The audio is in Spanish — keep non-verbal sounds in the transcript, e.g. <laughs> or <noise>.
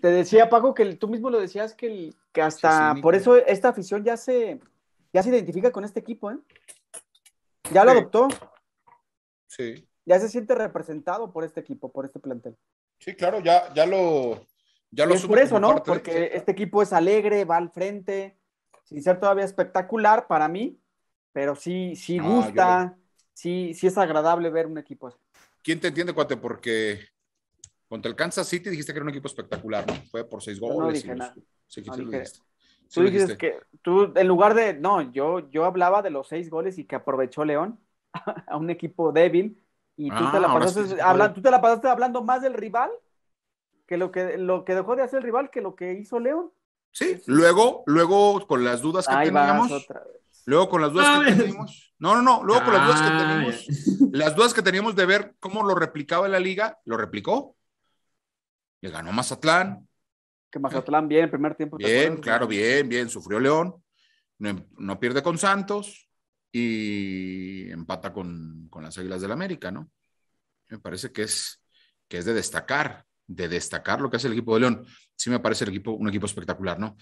Te decía, Paco, que tú mismo lo decías, que, hasta por eso esta afición ya se, ya se identifica con este equipo, ¿eh? Ya lo adoptó. Sí. Ya se siente representado por este equipo, por este plantel. Sí, claro, ya, ya lo, ya lo es por eso, ¿no? Porque este equipo es alegre, va al frente, sin ser todavía espectacular para mí, pero sí, sí ah, gusta, sí, sí es agradable ver un equipo así. ¿Quién te entiende, cuate? Porque contra el Kansas City dijiste que era un equipo espectacular, Fue por seis goles. Sí, Tú dijiste que tú, en lugar de, no, yo, yo hablaba de los seis goles y que aprovechó León <laughs> a un equipo débil y ah, tú, te la pasaste, hablando más del rival que lo que, lo que dejó de hacer el rival que lo que hizo León. Sí, luego, luego con las dudas que teníamos. Luego con las dudas que ah, teníamos. No, no, no, luego con las dudas que ah, teníamos. <laughs> Las dudas que teníamos de ver cómo lo replicaba la liga, lo replicó. Le ganó Mazatlán. Que Mazatlán bien, primer tiempo. Bien, claro, bien, bien. Sufrió León. No, em, pierde con Santos y empata con, las Águilas del América, ¿no? Me parece que es, que es de destacar, de destacar lo que hace el equipo de León. Sí me parece el equipo, un equipo espectacular, ¿no?